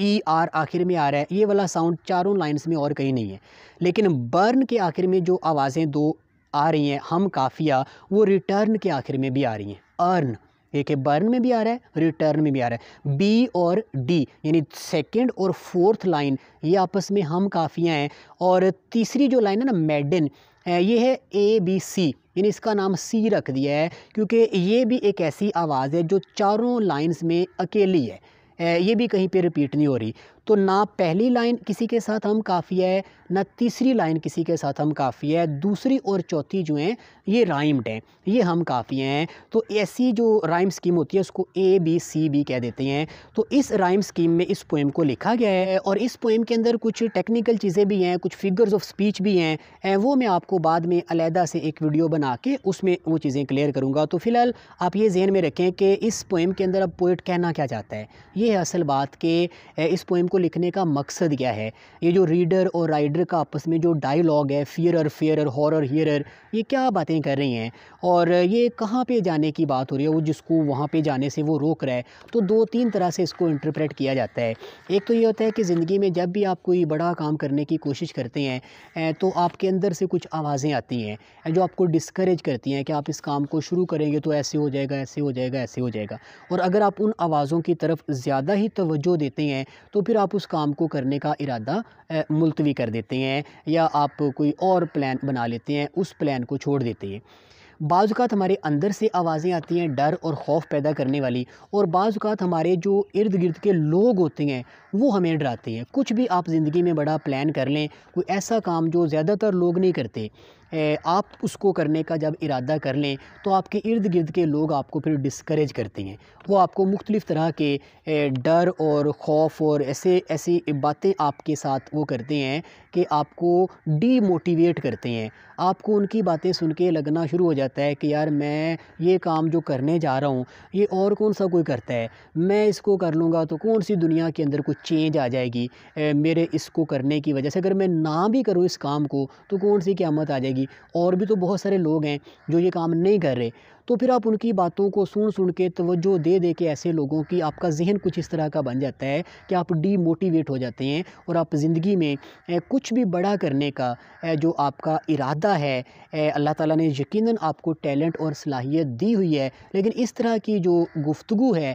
ई e आर आखिर में आ रहा है ये वाला साउंड चारों लाइन्स में और कहीं नहीं है लेकिन बर्न के आखिर में जो आवाज़ें दो आ रही हैं हम काफ़िया वो रिटर्न के आखिर में भी आ रही हैं अर्न एक है बर्न में भी आ रहा है रिटर्न में भी आ रहा है बी और डी यानी सेकंड और फोर्थ लाइन ये आपस में हम काफ़ियाँ हैं और तीसरी जो लाइन है ना मेडन ये है ए बी सी यानी इसका नाम सी रख दिया है क्योंकि ये भी एक ऐसी आवाज़ है जो चारों लाइंस में अकेली है ये भी कहीं पे रिपीट नहीं हो रही तो ना पहली लाइन किसी के साथ हम काफ़ी है ना तीसरी लाइन किसी के साथ हम काफ़ी है दूसरी और चौथी जो हैं ये राइम्ड हैं ये हम काफ़ी हैं तो ऐसी जो राइम स्कीम होती है उसको ए बी सी बी कह देते हैं तो इस राइम स्कीम में इस पोएम को लिखा गया है और इस पोएम के अंदर कुछ टेक्निकल चीज़ें भी हैं कुछ फिगर्स ऑफ स्पीच भी हैं वो मैं आपको बाद में अलहदा से एक वीडियो बना के उसमें वो चीज़ें क्लियर करूँगा तो फ़िलहाल आप ये जहन में रखें कि इस पोएम के अंदर अब पोइट कहना क्या चाहता है ये है असल बात कि इस पोएम को लिखने का मकसद क्या है ये जो रीडर और राइडर कैरेक्टर का आपस में जो डायलॉग है फियरर फेयरर हॉरर हियरर ये क्या बातें कर रही हैं और ये कहाँ पे जाने की बात हो रही है वो जिसको वहाँ पे जाने से वो रोक रहा है तो दो तीन तरह से इसको इंटरप्रेट किया जाता है एक तो ये होता है कि ज़िंदगी में जब भी आप कोई बड़ा काम करने की कोशिश करते हैं तो आपके अंदर से कुछ आवाज़ें आती हैं जो आपको डिस्करेज करती हैं कि आप इस काम को शुरू करेंगे तो ऐसे हो जाएगा ऐसे हो जाएगा ऐसे हो जाएगा और अगर आप उन आवाज़ों की तरफ ज़्यादा ही तोज्जो देते हैं तो फिर आप उस काम को करने का इरादा मुलतवी कर देते हैं या आप कोई और प्लान बना लेते हैं उस प्लान को छोड़ देते हैं बाज़ात हमारे अंदर से आवाज़ें आती हैं डर और खौफ पैदा करने वाली और बाज़ात हमारे जो इर्द गिर्द के लोग होते हैं वो हमें डराते हैं कुछ भी आप ज़िंदगी में बड़ा प्लान कर लें कोई ऐसा काम जो ज़्यादातर लोग नहीं करते आप उसको करने का जब इरादा कर लें तो आपके इर्द गिर्द के लोग आपको फिर डिस्करेज करते हैं वो आपको मुख्तलिफ़ तरह के डर और खौफ और ऐसे ऐसी बातें आपके साथ वो करते हैं कि आपको डीमोटिवेट करते हैं आपको उनकी बातें सुन के लगना शुरू हो जाता है कि यार मैं ये काम जो करने जा रहा हूँ ये और कौन सा कोई करता है मैं इसको कर लूँगा तो कौन सी दुनिया के अंदर कुछ चेंज आ जाएगी मेरे इसको करने की वजह से अगर मैं ना भी करूँ इस काम को तो कौन सी क्यामत आ जाएगी जाएगी और भी तो बहुत सारे लोग हैं जो ये काम नहीं कर रहे तो फिर आप उनकी बातों को सुन सुन के तवज्जो दे दे के ऐसे लोगों की आपका जहन कुछ इस तरह का बन जाता है कि आप डीमोटिवेट हो जाते हैं और आप ज़िंदगी में कुछ भी बड़ा करने का जो आपका इरादा है अल्लाह ताला ने यकीनन आपको टैलेंट और सलाहियत दी हुई है लेकिन इस तरह की जो गुफ्तु है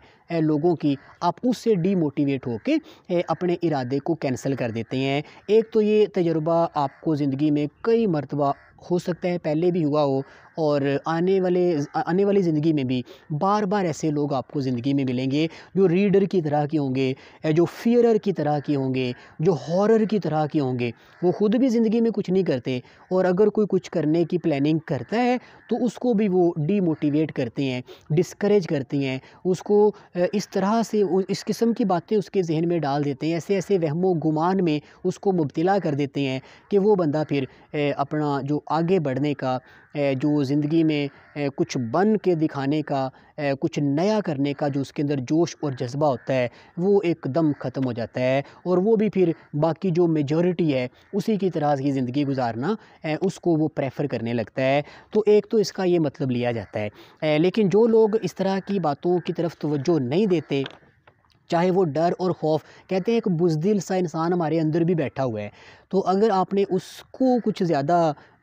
लोगों की आप उससे डीमोटिवेट होकर अपने इरादे को कैंसिल कर देते हैं एक तो ये तजर्बा आपको ज़िंदगी में कई मरतबा हो सकता है पहले भी हुआ हो और आने वाले आने वाली ज़िंदगी में भी बार बार ऐसे लोग आपको ज़िंदगी में मिलेंगे जो रीडर की तरह के होंगे जो फियरर की तरह के होंगे जो हॉरर की तरह के होंगे वो ख़ुद भी ज़िंदगी में कुछ नहीं करते और अगर कोई कुछ करने की प्लानिंग करता है तो उसको भी वो डीमोटिवेट करते हैं डिस्करेज करते हैं उसको इस तरह से इस किस्म की बातें उसके जहन में डाल देते हैं ऐसे ऐसे वहमो गुमान में उसको मुबतला कर देते हैं कि वो बंदा फिर अपना जो आगे बढ़ने का जो ज़िंदगी में कुछ बन के दिखाने का कुछ नया करने का जो उसके अंदर जोश और जज्बा होता है वो एकदम ख़त्म हो जाता है और वो भी फिर बाकी जो मेजॉरिटी है उसी की तरह की ज़िंदगी गुजारना उसको वो प्रेफर करने लगता है तो एक तो इसका ये मतलब लिया जाता है लेकिन जो लोग इस तरह की बातों की तरफ तोज्जो नहीं देते चाहे वो डर और खौफ कहते हैं एक बुजदिल सा इंसान हमारे अंदर भी बैठा हुआ है तो अगर आपने उसको कुछ ज़्यादा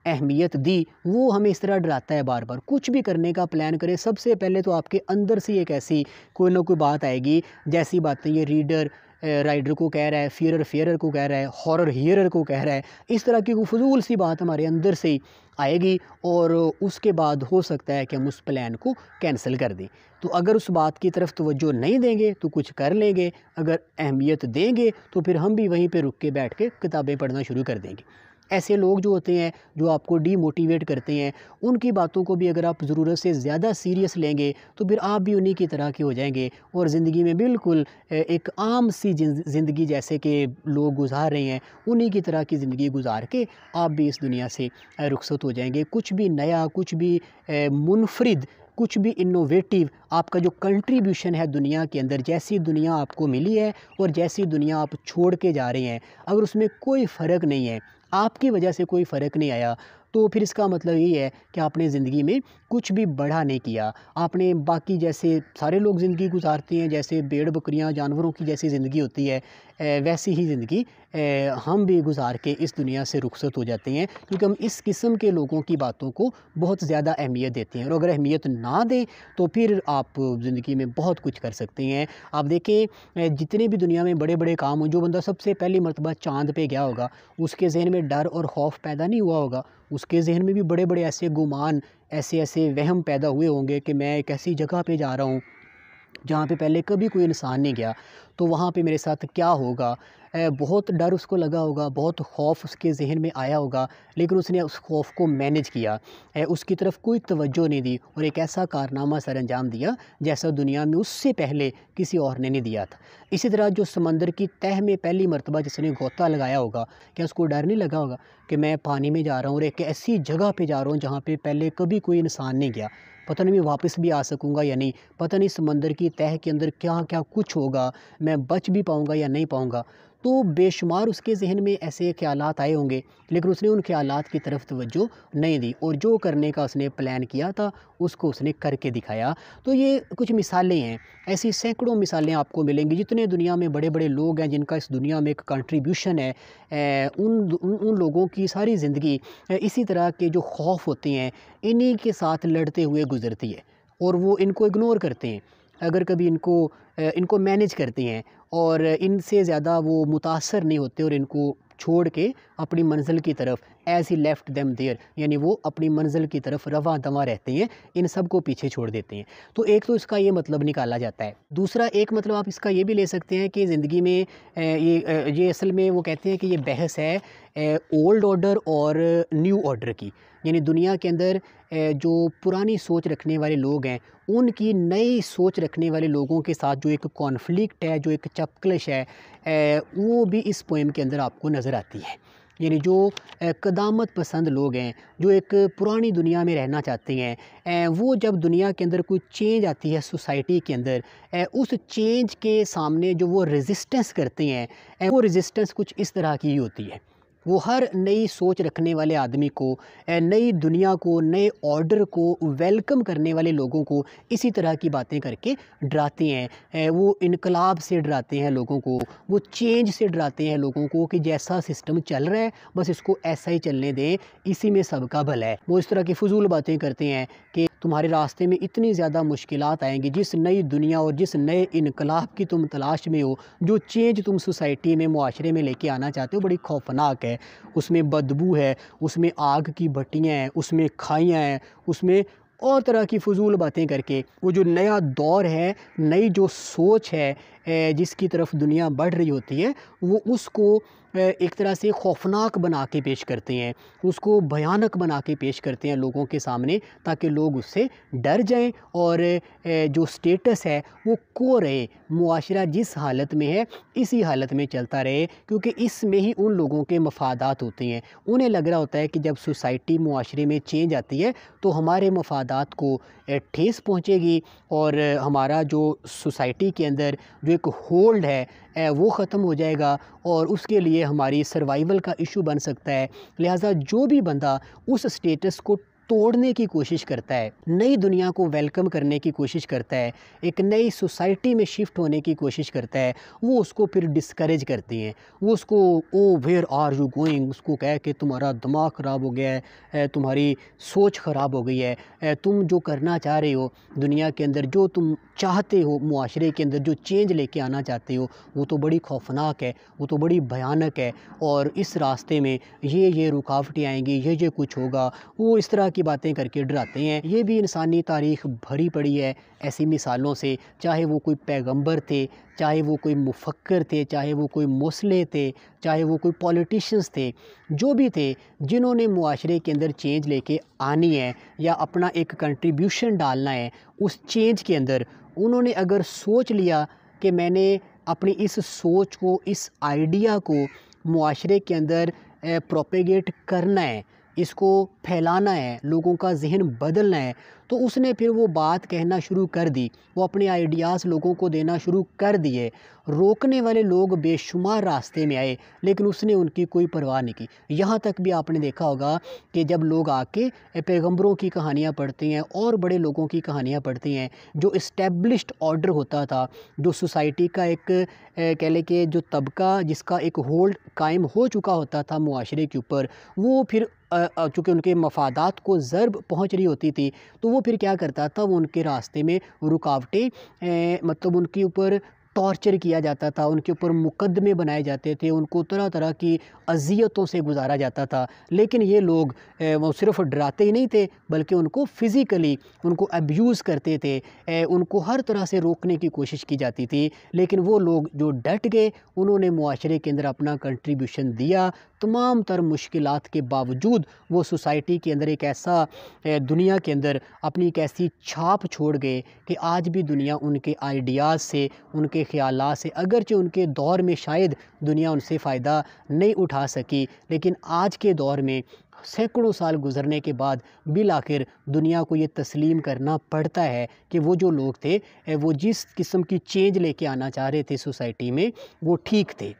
अहमियत दी वो हमें इस तरह डराता है बार बार कुछ भी करने का प्लान करें सबसे पहले तो आपके अंदर से एक ऐसी कोई ना कोई बात आएगी जैसी बातें ये रीडर राइडर को कह रहा है फियर फेयर को कह रहा है हॉरर हियरर को कह रहा है इस तरह की फजूल सी बात हमारे अंदर से ही आएगी और उसके बाद हो सकता है कि हम उस प्लान को कैंसिल कर दें तो अगर उस बात की तरफ तोज्जो नहीं देंगे तो कुछ कर लेंगे अगर अहमियत देंगे तो फिर हम भी वहीं पर रुक के बैठ के किताबें पढ़ना शुरू कर देंगे ऐसे लोग जो होते हैं जो आपको डीमोटिवेट करते हैं उनकी बातों को भी अगर आप ज़रूरत से ज़्यादा सीरियस लेंगे तो फिर आप भी उन्हीं की तरह के हो जाएंगे और ज़िंदगी में बिल्कुल एक आम सी ज़िंदगी जैसे कि लोग गुजार रहे हैं उन्हीं की तरह की ज़िंदगी गुजार के आप भी इस दुनिया से रुखसत हो जाएंगे कुछ भी नया कुछ भी मुनफरद कुछ भी इनोवेटिव आपका जो कंट्रीब्यूशन है दुनिया के अंदर जैसी दुनिया आपको मिली है और जैसी दुनिया आप छोड़ के जा रहे हैं अगर उसमें कोई फ़र्क नहीं है आपकी वजह से कोई फ़र्क नहीं आया तो फिर इसका मतलब ये है कि आपने ज़िंदगी में कुछ भी बड़ा नहीं किया आपने बाकी जैसे सारे लोग ज़िंदगी गुजारते हैं जैसे भेड़ बकरियाँ जानवरों की जैसी ज़िंदगी होती है वैसी ही ज़िंदगी हम भी गुजार के इस दुनिया से रुखसत हो जाते हैं क्योंकि हम इस किस्म के लोगों की बातों को बहुत ज़्यादा अहमियत देते हैं और अगर अहमियत ना दें तो फिर आप ज़िंदगी में बहुत कुछ कर सकते हैं आप देखें जितने भी दुनिया में बड़े बड़े काम हों जो बंदा सबसे पहली मरतबा चाँद पर गया होगा उसके जहन में डर और खौफ पैदा नहीं हुआ होगा उसके जहन में भी बड़े बड़े ऐसे गुमान ऐसे ऐसे वहम पैदा हुए होंगे कि मैं एक ऐसी जगह पर जा रहा हूँ जहाँ पे पहले कभी कोई इंसान नहीं गया तो वहाँ पे मेरे साथ क्या होगा बहुत डर उसको लगा होगा बहुत खौफ उसके जहन में आया होगा लेकिन उसने उस खौफ को मैनेज किया उसकी तरफ कोई तवज्जो नहीं दी और एक ऐसा कारनामा सर अंजाम दिया जैसा दुनिया में उससे पहले किसी और ने नहीं दिया था इसी तरह जो समंदर की तह में पहली मरतबा जिसने गोता लगाया होगा क्या उसको डर नहीं लगा होगा कि मैं पानी में जा रहा हूँ और एक ऐसी जगह पर जा रहा हूँ जहाँ पर पहले कभी कोई इंसान नहीं गया पता नहीं मैं वापस भी आ सकूँगा या नहीं पता नहीं समंदर की तह के अंदर क्या क्या कुछ होगा मैं बच भी पाऊँगा या नहीं पाऊँगा तो बेशुमार उसके जहन में ऐसे ख्याल आए होंगे लेकिन उसने उन ख्याल की तरफ तवज्जो नहीं दी और जो करने का उसने प्लान किया था उसको उसने करके दिखाया तो ये कुछ मिसालें हैं ऐसी सैकड़ों मिसालें आपको मिलेंगी जितने दुनिया में बड़े बड़े लोग हैं जिनका इस दुनिया में एक कंट्रीब्यूशन है ए, उन, उन उन लोगों की सारी ज़िंदगी इसी तरह के जो खौफ होते हैं इन्हीं के साथ लड़ते हुए गुजरती है और वो इनको इग्नोर करते हैं अगर कभी इनको इनको मैनेज करते हैं और इनसे ज़्यादा वो मुतासर नहीं होते और इनको छोड़ के अपनी मंजिल की तरफ as he left them there यानी वो अपनी मंजिल की तरफ रवा दवा रहते हैं इन सब को पीछे छोड़ देते हैं तो एक तो इसका ये मतलब निकाला जाता है दूसरा एक मतलब आप इसका ये भी ले सकते हैं कि ज़िंदगी में ये ये असल में वो कहते हैं कि ये बहस है ओल्ड ऑर्डर और न्यू ऑर्डर की यानी दुनिया के अंदर जो पुरानी सोच रखने वाले लोग हैं उनकी नई सोच रखने वाले लोगों के साथ जो एक कॉन्फ्लिक्ट है जो एक चपकलश है वो भी इस पोएम के अंदर आपको नज़र आती है यानी जो कदामत पसंद लोग हैं जो एक पुरानी दुनिया में रहना चाहते हैं वो जब दुनिया के अंदर कोई चेंज आती है सोसाइटी के अंदर उस चेंज के सामने जो वो रेजिस्टेंस करते हैं वो रेजिस्टेंस कुछ इस तरह की ही होती है वो हर नई सोच रखने वाले आदमी को नई दुनिया को नए ऑर्डर को वेलकम करने वाले लोगों को इसी तरह की बातें करके डराते हैं वो इनकलाब से डराते हैं लोगों को वो चेंज से डराते हैं लोगों को कि जैसा सिस्टम चल रहा है बस इसको ऐसा ही चलने दें इसी में सबका भला है वो इस तरह की फजूल बातें करते हैं कि तुम्हारे रास्ते में इतनी ज़्यादा मुश्किल आएँगी जिस नई दुनिया और जिस नए इनकलाब की तुम तलाश में हो जो चेंज तुम सोसाइटी में माशरे में लेके आना चाहते हो बड़ी खौफनाक है है उसमें बदबू है उसमें आग की भट्टियाँ हैं उसमें खाइयाँ हैं उसमें और तरह की फजूल बातें करके वो जो नया दौर है नई जो सोच है जिसकी तरफ दुनिया बढ़ रही होती है वो उसको एक तरह से खौफनाक बना के पेश करते हैं उसको भयानक बना के पेश करते हैं लोगों के सामने ताकि लोग उससे डर जाएं और जो स्टेटस है वो को रहे मुआशरा जिस हालत में है इसी हालत में चलता रहे क्योंकि इसमें ही उन लोगों के मफादात होते हैं उन्हें लग रहा होता है कि जब सोसाइटी माशरे में चेंज आती है तो हमारे मफादात को ठेस पहुँचेगी और हमारा जो सोसाइटी के अंदर जो एक होल्ड है वो ख़त्म हो जाएगा और उसके लिए हमारी सर्वाइवल का इशू बन सकता है लिहाजा जो भी बंदा उस स्टेटस को तोड़ने की कोशिश करता है नई दुनिया को वेलकम करने की कोशिश करता है एक नई सोसाइटी में शिफ्ट होने की कोशिश करता है वो उसको फिर डिस्करेज करती हैं वो उसको O where are you going उसको कह के तुम्हारा दिमाग ख़राब हो गया है तुम्हारी सोच ख़राब हो गई है तुम जो करना चाह रहे हो दुनिया के अंदर जो तुम चाहते हो माशरे के अंदर जो चेंज लेके आना चाहते हो वो तो बड़ी खौफनाक है वो तो बड़ी भयानक है और इस रास्ते में ये ये रुकावटें आएंगी ये ये कुछ होगा वो इस तरह की की बातें करके डराते हैं ये भी इंसानी तारीख भरी पड़ी है ऐसी मिसालों से चाहे वो कोई पैगंबर थे चाहे वो कोई मुफक्र थे चाहे वो कोई मौसले थे चाहे वो कोई पॉलिटिशियंस थे जो भी थे जिन्होंने मुआरे के अंदर चेंज लेके आनी है या अपना एक कंट्रीब्यूशन डालना है उस चेंज के अंदर उन्होंने अगर सोच लिया कि मैंने अपनी इस सोच को इस आइडिया को माशरे के अंदर प्रोपेगेट करना है इसको फैलाना है लोगों का ज़हन बदलना है तो उसने फिर वो बात कहना शुरू कर दी वो अपने आइडियाज़ लोगों को देना शुरू कर दिए रोकने वाले लोग बेशुमार रास्ते में आए लेकिन उसने उनकी कोई परवाह नहीं की यहाँ तक भी आपने देखा होगा कि जब लोग आके पैगम्बरों की कहानियाँ पढ़ते हैं और बड़े लोगों की कहानियाँ पढ़ती हैं जो इस्टेब्लिश्ड ऑर्डर होता था जो सोसाइटी का एक कह लें कि जो तबका जिसका एक होल्ड कायम हो चुका होता था मुआरे के ऊपर वो फिर चूँकि उनके मफादात को ज़रब पहुँच रही होती थी तो वो फिर क्या करता था वो उनके रास्ते में रुकावटें मतलब उनके ऊपर टॉर्चर किया जाता था उनके ऊपर मुकदमे बनाए जाते थे उनको तरह तरह की अजियतों से गुजारा जाता था लेकिन ये लोग वो सिर्फ डराते ही नहीं थे बल्कि उनको फ़िज़िकली उनको अब्यूज़ करते थे उनको हर तरह से रोकने की कोशिश की जाती थी लेकिन वो लोग जो डट गए उन्होंने माशरे के अंदर अपना कंट्रीब्यूशन दिया तमाम तर मुश्किल के बावजूद वो सोसाइटी के अंदर एक ऐसा दुनिया के अंदर अपनी एक ऐसी छाप छोड़ गए कि आज भी दुनिया उनके आइडियाज़ से उनके ख्याल से अगरचे उनके दौर में शायद दुनिया उनसे फ़ायदा नहीं उठा सकी लेकिन आज के दौर में सैकड़ों साल गुजरने के बाद बिल आखिर दुनिया को ये तस्लीम करना पड़ता है कि वो जो लोग थे वो जिस किस्म की चेंज लेके आना चाह रहे थे सोसाइटी में वो ठीक थे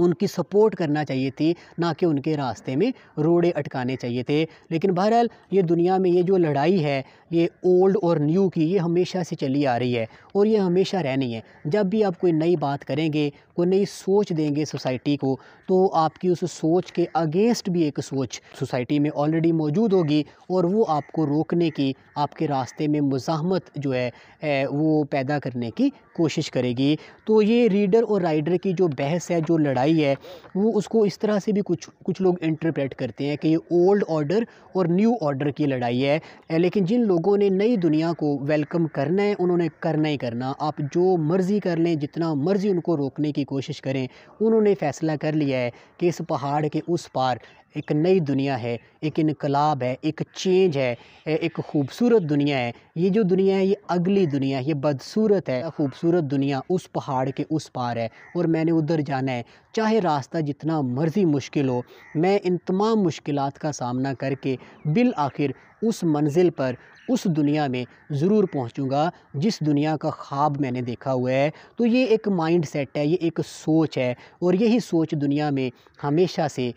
उनकी सपोर्ट करना चाहिए थी ना कि उनके रास्ते में रोड़े अटकाने चाहिए थे लेकिन बहरहाल ये दुनिया में ये जो लड़ाई है ये ओल्ड और न्यू की ये हमेशा से चली आ रही है और ये हमेशा रहनी है जब भी आप कोई नई बात करेंगे कोई नई सोच देंगे सोसाइटी को तो आपकी उस सोच के अगेंस्ट भी एक सोच सोसाइटी में ऑलरेडी मौजूद होगी और वो आपको रोकने की आपके रास्ते में मुजाहमत जो है वो पैदा करने की कोशिश करेगी तो ये रीडर और राइडर की जो बहस है जो लड़ाई है वो उसको इस तरह से भी कुछ कुछ लोग इंटरप्रेट करते हैं कि ये ओल्ड ऑर्डर और न्यू ऑर्डर की लड़ाई है लेकिन जिन लोगों लोगों ने नई दुनिया को वेलकम करना है उन्होंने करना ही करना आप जो मर्ज़ी कर लें जितना मर्ज़ी उनको रोकने की कोशिश करें उन्होंने फ़ैसला कर लिया है कि इस पहाड़ के उस पार एक नई दुनिया है एक इनकलाब है एक चेंज है एक खूबसूरत दुनिया है ये जो दुनिया है ये अगली दुनिया है ये बदसूरत है खूबसूरत दुनिया उस पहाड़ के उस पार है और मैंने उधर जाना है चाहे रास्ता जितना मर्ज़ी मुश्किल हो मैं इन तमाम मुश्किल का सामना करके बिल आखिर उस मंजिल पर उस दुनिया में ज़रूर पहुंचूंगा जिस दुनिया का ख्वाब मैंने देखा हुआ है तो ये एक माइंड सेट है ये एक सोच है और यही सोच दुनिया में हमेशा से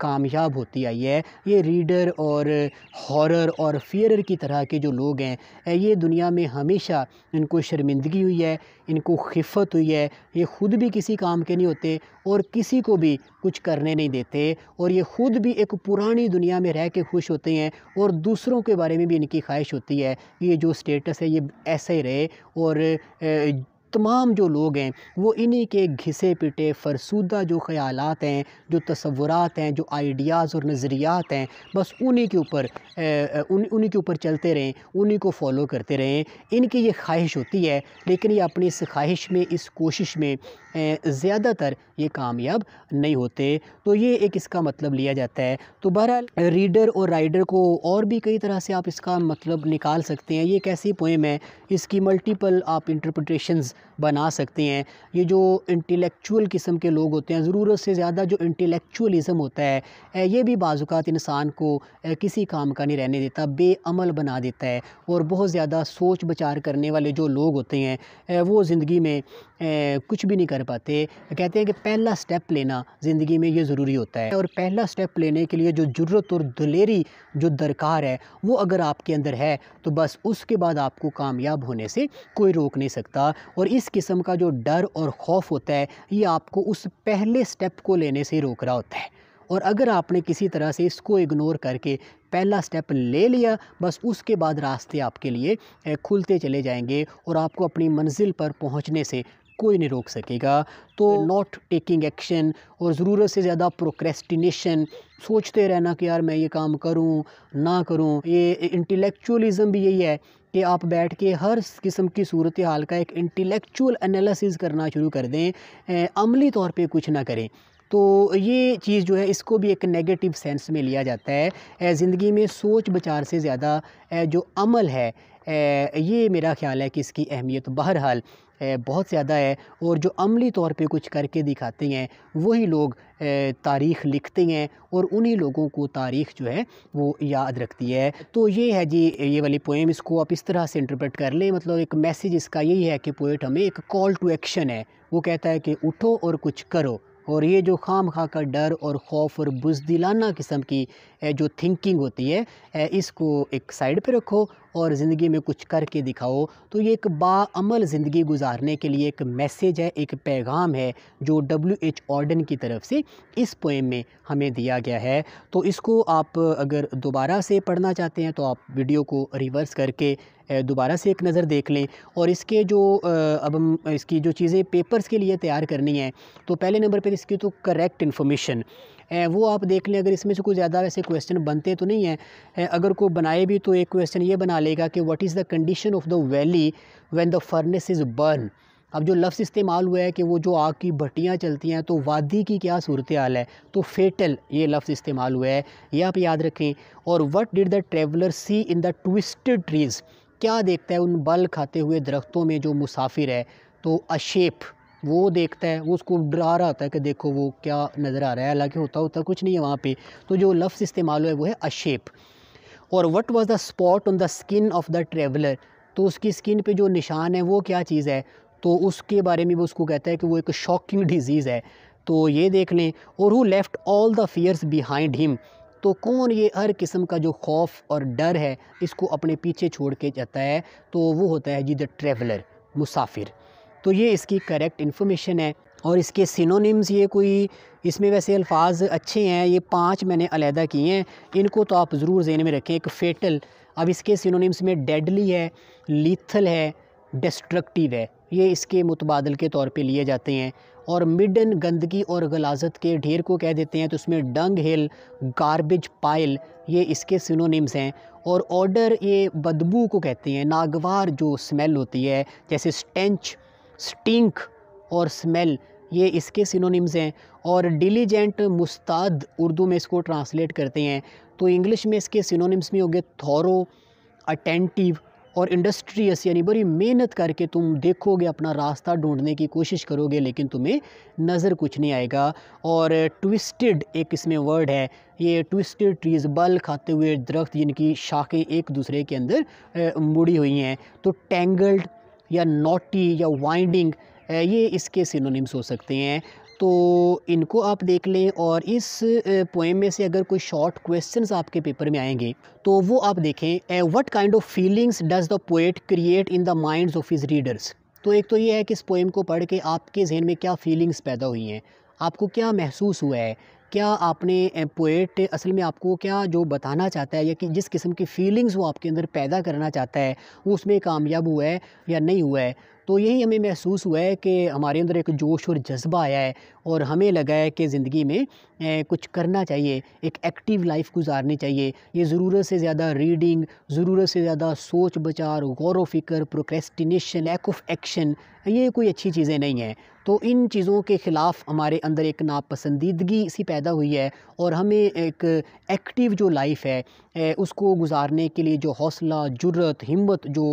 कामयाब कामयाब होती आई है ये रीडर और हॉरर और फियर की तरह के जो लोग हैं ये दुनिया में हमेशा इनको शर्मिंदगी हुई है इनको खिफत हुई है ये ख़ुद भी किसी काम के नहीं होते और किसी को भी कुछ करने नहीं देते और ये ख़ुद भी एक पुरानी दुनिया में रह के खुश होते हैं और दूसरों के बारे में भी इनकी ख्वाहिश होती है ये जो स्टेटस है ये ऐसे ही रहे और तमाम जो लोग हैं वो इन्हीं के घिसे पिटे फरसूदा जो ख्याल हैं जो तस्वुरात हैं जो आइडियाज़ और नज़रियात हैं बस उन्हीं के ऊपर उन्हीं के ऊपर चलते रहें उन्हीं को फॉलो करते रहें इनकी ये ख्वाहिश होती है लेकिन ये अपनी इस ख्वाहिश में इस कोशिश में ज़्यादातर ये कामयाब नहीं होते तो ये एक इसका मतलब लिया जाता है तो बहरहाल रीडर और राइडर को और भी कई तरह से आप इसका मतलब निकाल सकते हैं ये एक ऐसी पोएम है इसकी मल्टीपल आप इंटरप्रटेशंस बना सकते हैं ये जो इंटेलेक्चुअल किस्म के लोग होते हैं ज़रूरत से ज़्यादा जो इंटेलेक्चुअलिज़म होता है ये भी बाजुकात इंसान को किसी काम का नहीं रहने देता बेअमल बना देता है और बहुत ज़्यादा सोच बचार करने वाले जो लोग होते हैं वो ज़िंदगी में कुछ भी नहीं कर पाते कहते हैं कि पहला स्टेप लेना ज़िंदगी में ये ज़रूरी होता है और पहला स्टेप लेने के लिए जो ज़रूरत और दलेरी जो दरकार है वो अगर आपके अंदर है तो बस उसके बाद आपको कामयाब होने से कोई रोक नहीं सकता और इस किस्म का जो डर और खौफ होता है ये आपको उस पहले स्टेप को लेने से रोक रहा होता है और अगर आपने किसी तरह से इसको इग्नोर करके पहला स्टेप ले लिया बस उसके बाद रास्ते आपके लिए खुलते चले जाएंगे और आपको अपनी मंजिल पर पहुंचने से कोई नहीं रोक सकेगा तो नॉट टेकिंग एक्शन और ज़रूरत से ज़्यादा प्रोक्रेस्टिनेशन सोचते रहना कि यार मैं ये काम करूँ ना करूँ ये इंटेलेक्चुअलिज्म भी यही है कि आप बैठ के हर किस्म की सूरत हाल का एक इंटेलेक्चुअल एनालिसिस करना शुरू कर दें अमली तौर पे कुछ ना करें तो ये चीज़ जो है इसको भी एक नेगेटिव सेंस में लिया जाता है ज़िंदगी में सोच बचार से ज़्यादा जो अमल है ये मेरा ख्याल है कि इसकी अहमियत बहरहाल बहुत ज़्यादा है और जो अमली तौर पे कुछ करके दिखाते हैं वही लोग तारीख़ लिखते हैं और उन्हीं लोगों को तारीख़ जो है वो याद रखती है तो ये है जी ये वाली पोएम इसको आप इस तरह से इंटरप्रेट कर लें मतलब एक मैसेज इसका यही है कि पोइट हमें एक कॉल टू एक्शन है वो कहता है कि उठो और कुछ करो और ये जो खाम खा का डर और खौफ और बुजदिलाना किस्म की जो थिंकिंग होती है इसको एक साइड पे रखो और ज़िंदगी में कुछ करके दिखाओ तो ये एक बामल ज़िंदगी गुजारने के लिए एक मैसेज है एक पैगाम है जो डब्ल्यू एच ऑर्डन की तरफ से इस पोएम में हमें दिया गया है तो इसको आप अगर दोबारा से पढ़ना चाहते हैं तो आप वीडियो को रिवर्स करके दोबारा से एक नज़र देख लें और इसके जो अब हम इसकी जो चीज़ें पेपर्स के लिए तैयार करनी है तो पहले नंबर पर इसकी तो करेक्ट इन्फॉर्मेशन वो आप देख लें अगर इसमें से कोई ज़्यादा वैसे क्वेश्चन बनते तो नहीं है अगर कोई बनाए भी तो एक क्वेश्चन ये बना लेगा कि what is the condition of the valley when the furnace is burn अब जो लफ्ज़ इस्तेमाल हुआ है कि वो जो आग की भट्टियाँ चलती हैं तो वादी की क्या सूरत हाल है तो फेटल ये लफ्ज़ इस्तेमाल हुआ है ये आप याद रखें और what did the traveller see in the twisted trees क्या देखता है उन बल खाते हुए दरख्तों में जो मुसाफिर है तो अशेप वो देखता है वो उसको डरा रहा होता है कि देखो वो क्या नज़र आ रहा है हालांकि होता होता कुछ नहीं है वहाँ पे तो जो लफ्ज़ इस्तेमाल हुआ है वो है अशेप और what was the spot on the skin of the traveller तो उसकी स्किन पर जो निशान है वो क्या चीज़ है तो उसके बारे में वो उसको कहता है कि वो एक शॉकिंग डिज़ीज़ है तो ये देख लें और who left all the fears behind him तो कौन ये हर किस्म का जो खौफ और डर है इसको अपने पीछे छोड़ के जाता है तो वो होता है जी द ट्रेवलर मुसाफिर तो ये इसकी करेक्ट इन्फॉर्मेशन है और इसके सिनोनिम्स ये कोई इसमें वैसे अल्फाज अच्छे हैं ये पांच मैंने अलहदा किए हैं इनको तो आप ज़रूर जहन में रखें एक फेटल अब इसके सिनोनिम्स में डेडली है लीथल है डिस्ट्रक्टिव है ये इसके मुतबादल के तौर पे लिए जाते हैं और मिडन गंदगी और गलाजत के ढेर को कह देते हैं तो उसमें डंग हिल गारबेज पाइल ये इसके सिनोनिम्स हैं और ऑर्डर ये बदबू को कहते हैं नागवार जो स्मेल होती है जैसे स्टेंच स्टिंक और स्मेल ये इसके सिनोनिम्स हैं और डिलीजेंट मुस्ताद उर्दू में इसको ट्रांसलेट करते हैं तो इंग्लिश में इसके सिनोनिम्स में होंगे थॉरो अटेंटिव और इंडस्ट्रियस यानी बड़ी मेहनत करके तुम देखोगे अपना रास्ता ढूंढने की कोशिश करोगे लेकिन तुम्हें नज़र कुछ नहीं आएगा और ट्विस्टेड एक इसमें वर्ड है ये ट्विस्टेड ट्रीज़ बल खाते हुए दरख्त जिनकी शाखें एक दूसरे के अंदर मुड़ी हुई हैं तो टेंगल्ड या नोटी या वाइंडिंग ये इसके सिनोनिम्स हो सकते हैं तो इनको आप देख लें और इस पोएम में से अगर कोई शॉर्ट क्वेश्चंस आपके पेपर में आएंगे तो वो आप देखें what kind of feelings does the poet create in the minds of his readers तो एक तो ये है कि इस पोएम को पढ़ के आपके जहन में क्या फीलिंग्स पैदा हुई हैं आपको क्या महसूस हुआ है क्या आपने पोएट असल में आपको क्या जो बताना चाहता है या कि जिस किस्म की फीलिंग्स वो आपके अंदर पैदा करना चाहता है वो उसमें कामयाब हुआ है या नहीं हुआ है तो यही हमें महसूस हुआ है कि हमारे अंदर एक जोश और जज्बा आया है और हमें लगा है कि ज़िंदगी में कुछ करना चाहिए एक एक्टिव लाइफ गुजारनी चाहिए ये ज़रूरत से ज़्यादा रीडिंग ज़रूरत से ज़्यादा सोच बचार गौर व फिक्र प्रोक्रेस्टिनेशन लैक ऑफ एक्शन ये कोई अच्छी चीज़ें नहीं हैं तो इन चीज़ों के ख़िलाफ़ हमारे अंदर एक नापसंदीदगी सी पैदा हुई है और हमें एक एक्टिव जो लाइफ है उसको गुजारने के लिए जो हौसला जुर्रत हिम्मत जो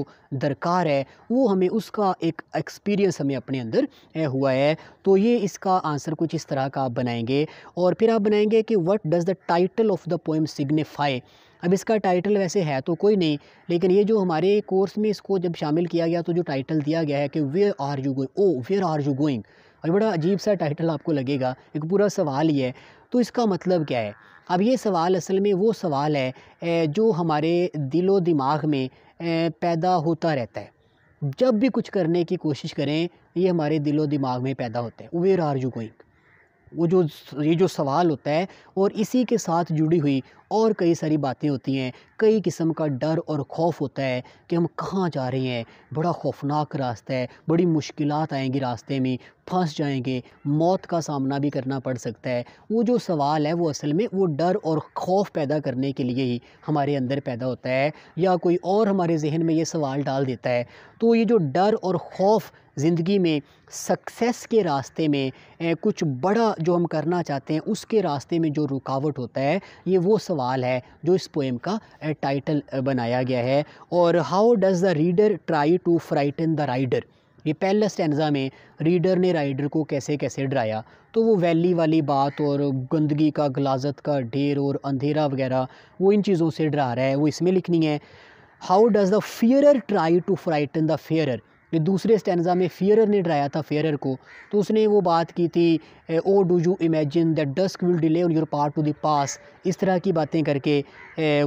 दरकार है वो हमें उसका एक एक्सपीरियंस हमें अपने अंदर हुआ है तो ये इसका आंसर कुछ इस तरह का आप बनाएंगे और फिर आप बनाएंगे कि what does the title of the poem signify अब इसका टाइटल वैसे है तो कोई नहीं लेकिन ये जो हमारे कोर्स में इसको जब शामिल किया गया तो जो टाइटल दिया गया है कि where are you going O where are you going और बड़ा अजीब सा टाइटल आपको लगेगा एक पूरा सवाल ही है तो इसका मतलब क्या है अब ये सवाल असल में वो सवाल है जो हमारे दिलो दिमाग में पैदा होता रहता है जब भी कुछ करने की कोशिश करें ये हमारे दिलो दिमाग में पैदा होता है वेयर आर यू गोइंग वो जो ये जो सवाल होता है और इसी के साथ जुड़ी हुई और कई सारी बातें होती हैं कई किस्म का डर और खौफ होता है कि हम कहाँ जा रहे हैं बड़ा खौफनाक रास्ता है बड़ी मुश्किल आएंगी रास्ते में फंस जाएंगे मौत का सामना भी करना पड़ सकता है वो जो सवाल है वो असल में वो डर और खौफ पैदा करने के लिए ही हमारे अंदर पैदा होता है या कोई और हमारे जहन में ये सवाल डाल देता है तो ये जो डर और खौफ ज़िंदगी में सक्सेस के रास्ते में कुछ बड़ा जो हम करना चाहते हैं उसके रास्ते में जो रुकावट होता है ये वो सवाल सवाल है जो इस पोएम का टाइटल बनाया गया है और how does the reader try to frighten the rider ये पहले स्टैंडा में रीडर ने राइडर को कैसे कैसे डराया तो वो वैली वाली बात और गंदगी का गलाजत का ढेर और अंधेरा वगैरह वो इन चीज़ों से डरा रहा है वो इसमें लिखनी है how does the fear try to frighten the fair कि दूसरे स्टैंडा में फेयर ने डराया था फेयर को तो उसने वो बात की थी O do you imagine that dusk will delay on your part to the pass इस तरह की बातें करके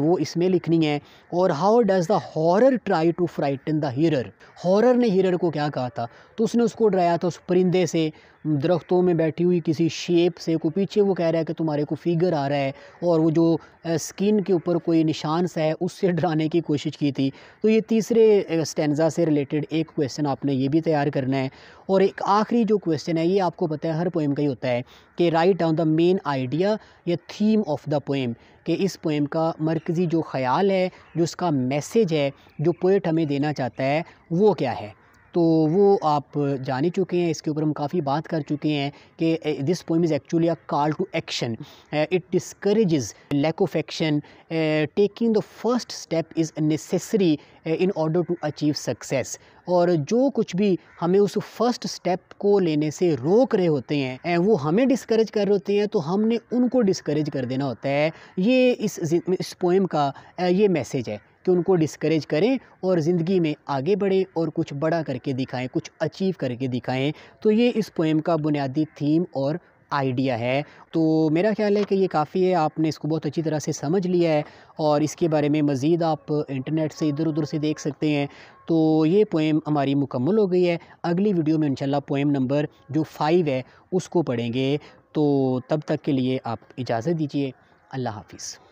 वो इसमें लिखनी है और how does the horror try to frighten the hearer horror ने हीरर को क्या कहा था तो उसने उसको डराया था उस परिंदे से दरख्तों में बैठी हुई किसी शेप से को पीछे वो कह रहा है कि तुम्हारे को फिगर आ रहा है और वो जो स्किन के ऊपर कोई निशान सा है उससे डराने की कोशिश की थी तो ये तीसरे स्टैंडा से रिलेटेड एक क्वेश्चन आपने ये भी तैयार करना है और एक आखिरी जो क्वेश्चन है ये आपको पता है हर पोएम का ही होता है कि write down the main idea या थीम ऑफ द पोएम कि इस पोएम का मरकज़ी जो ख्याल है जो उसका मैसेज है जो पोइट हमें देना चाहता है वो क्या है तो वो आप जान ही चुके हैं इसके ऊपर हम काफ़ी बात कर चुके हैं कि this poem is actually a call to action it discourages lack of action taking the first step is necessary in order to achieve success और जो कुछ भी हमें उस फर्स्ट स्टेप को लेने से रोक रहे होते हैं वो हमें डिस्करेज कर रहे होते हैं तो हमने उनको डिस्करेज कर देना होता है ये इस इस पोइम का ये मैसेज है कि उनको डिस्करेज करें और ज़िंदगी में आगे बढ़ें और कुछ बड़ा करके दिखाएं कुछ अचीव करके दिखाएं तो ये इस पोएम का बुनियादी थीम और आइडिया है तो मेरा ख्याल है कि ये काफ़ी है आपने इसको बहुत अच्छी तरह से समझ लिया है और इसके बारे में मज़ीद आप इंटरनेट से इधर उधर से देख सकते हैं तो ये पोएम हमारी मुकम्मल हो गई है अगली वीडियो में इंशाल्लाह पोएम नंबर जो फ़ाइव है उसको पढ़ेंगे तो तब तक के लिए आप इजाज़त दीजिए अल्लाह हाफिज़